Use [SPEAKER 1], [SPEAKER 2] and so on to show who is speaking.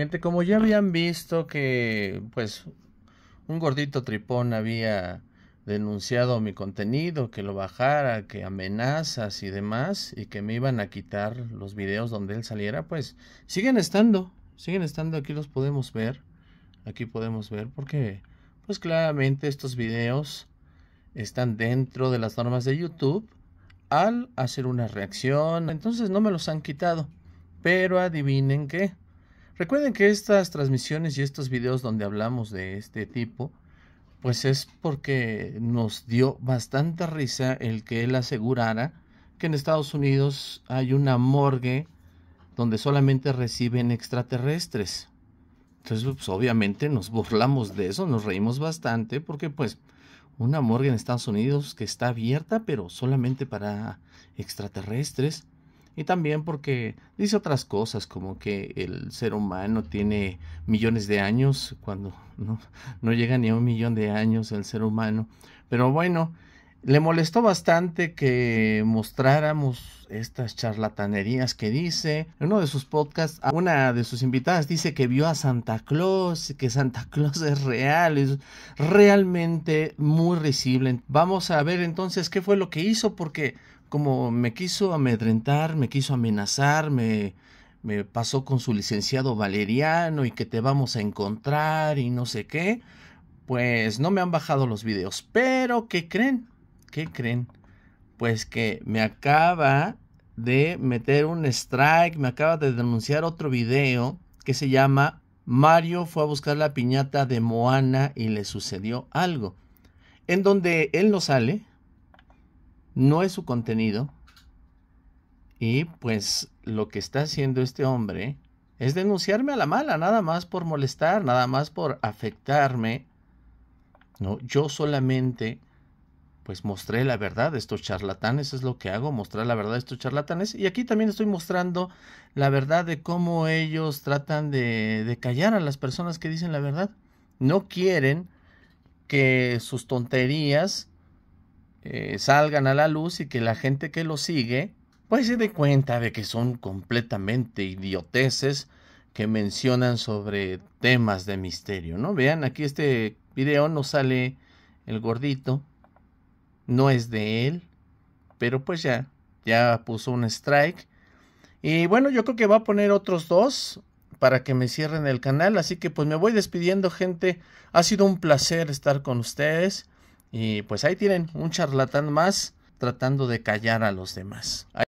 [SPEAKER 1] gente, como ya habían visto que pues un gordito tripón había denunciado mi contenido, que lo bajara, que amenazas y demás, y que me iban a quitar los videos donde él saliera, pues siguen estando, siguen estando, aquí los podemos ver, aquí podemos ver, porque pues claramente estos videos están dentro de las normas de YouTube al hacer una reacción, entonces no me los han quitado, pero adivinen qué, Recuerden que estas transmisiones y estos videos donde hablamos de este tipo, pues es porque nos dio bastante risa el que él asegurara que en Estados Unidos hay una morgue donde solamente reciben extraterrestres. Entonces, pues, obviamente nos burlamos de eso, nos reímos bastante porque pues una morgue en Estados Unidos que está abierta, pero solamente para extraterrestres y también porque dice otras cosas como que el ser humano tiene millones de años cuando no, no llega ni a un millón de años el ser humano. Pero bueno, le molestó bastante que mostráramos estas charlatanerías que dice. En uno de sus podcasts, una de sus invitadas dice que vio a Santa Claus, que Santa Claus es real, es realmente muy risible. Vamos a ver entonces qué fue lo que hizo, porque como me quiso amedrentar, me quiso amenazar, me, pasó con su licenciado Valeriano y que te vamos a encontrar y no sé qué, pues no me han bajado los videos. Pero, ¿qué creen? ¿Qué creen? Pues que me acaba de meter un strike, me acaba de denunciar otro video que se llama Mario fue a buscar la piñata de Moana y le sucedió algo. En donde él no sale, no es su contenido. Y pues lo que está haciendo este hombre es denunciarme a la mala, nada más por molestar, nada más por afectarme. No, yo solamente pues mostré la verdad estos charlatanes, es lo que hago, mostrar la verdad de estos charlatanes. Y aquí también estoy mostrando la verdad de cómo ellos tratan de, de callar a las personas que dicen la verdad. No quieren que sus tonterías eh, salgan a la luz y que la gente que lo sigue pues se dé cuenta de que son completamente idioteces que mencionan sobre temas de misterio, ¿no? Vean, aquí este video no sale el gordito, no es de él, pero pues ya, ya puso un strike. Y bueno, yo creo que va a poner otros dos para que me cierren el canal, así que pues me voy despidiendo gente, ha sido un placer estar con ustedes. Y pues ahí tienen un charlatán más tratando de callar a los demás.